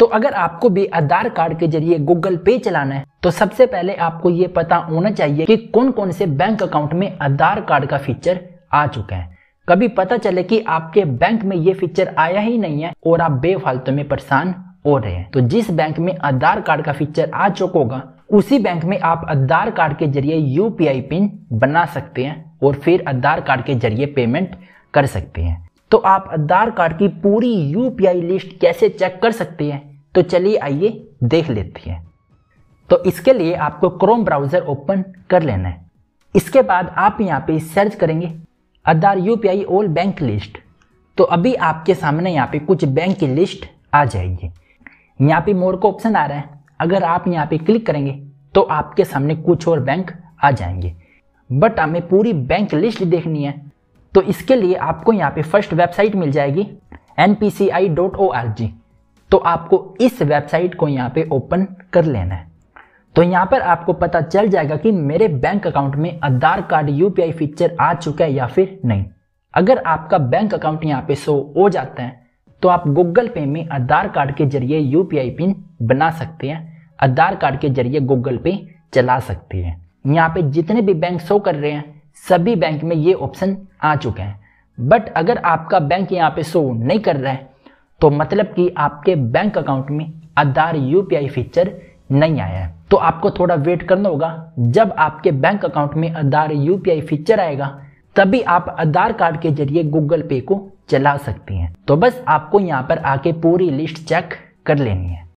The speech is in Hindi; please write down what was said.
तो अगर आपको भी आधार कार्ड के जरिए गूगल पे चलाना है तो सबसे पहले आपको ये पता होना चाहिए कि कौन कौन से बैंक अकाउंट में आधार कार्ड का फीचर आ चुका है कभी पता चले कि आपके बैंक में ये फीचर आया ही नहीं है और आप बेफालतू में परेशान हो रहे हैं तो जिस बैंक में आधार कार्ड का फीचर आ चुका होगा उसी बैंक में आप आधार कार्ड के जरिए यूपीआई पिन बना सकते हैं और फिर आधार कार्ड के जरिए पेमेंट कर सकते हैं तो आप आधार कार्ड की पूरी यूपीआई लिस्ट कैसे चेक कर सकते हैं तो चलिए आइए देख लेते हैं तो इसके लिए आपको क्रोम ब्राउज़र ओपन कर लेना है इसके बाद आप यहाँ पे सर्च करेंगे अदार यू पी आई ओल बैंक लिस्ट तो अभी आपके सामने यहाँ पे कुछ बैंक की लिस्ट आ जाएगी यहाँ पे मोर का ऑप्शन आ रहा है अगर आप यहाँ पे क्लिक करेंगे तो आपके सामने कुछ और बैंक आ जाएंगे बट हमें पूरी बैंक लिस्ट देखनी है तो इसके लिए आपको यहाँ पे फर्स्ट वेबसाइट मिल जाएगी N P C I dot O R G तो आपको इस वेबसाइट को यहाँ पे ओपन कर लेना है तो यहाँ पर आपको पता चल जाएगा कि मेरे बैंक अकाउंट में आधार कार्ड यूपीआई फीचर आ चुका है या फिर नहीं अगर आपका बैंक अकाउंट यहाँ पे शो हो जाता है तो आप गूगल पे में आधार कार्ड के जरिए यूपीआई पिन बना सकते हैं आधार कार्ड के जरिए गूगल पे चला सकते हैं यहाँ पे जितने भी बैंक शो कर रहे हैं सभी बैंक में ये ऑप्शन आ चुके हैं बट अगर आपका बैंक यहाँ पे शो नहीं कर रहा है तो मतलब कि आपके बैंक अकाउंट में आधार यूपीआई फीचर नहीं आया है तो आपको थोड़ा वेट करना होगा जब आपके बैंक अकाउंट में आधार यूपीआई फीचर आएगा तभी आप आधार कार्ड के जरिए गूगल पे को चला सकती हैं तो बस आपको यहाँ पर आके पूरी लिस्ट चेक कर लेनी है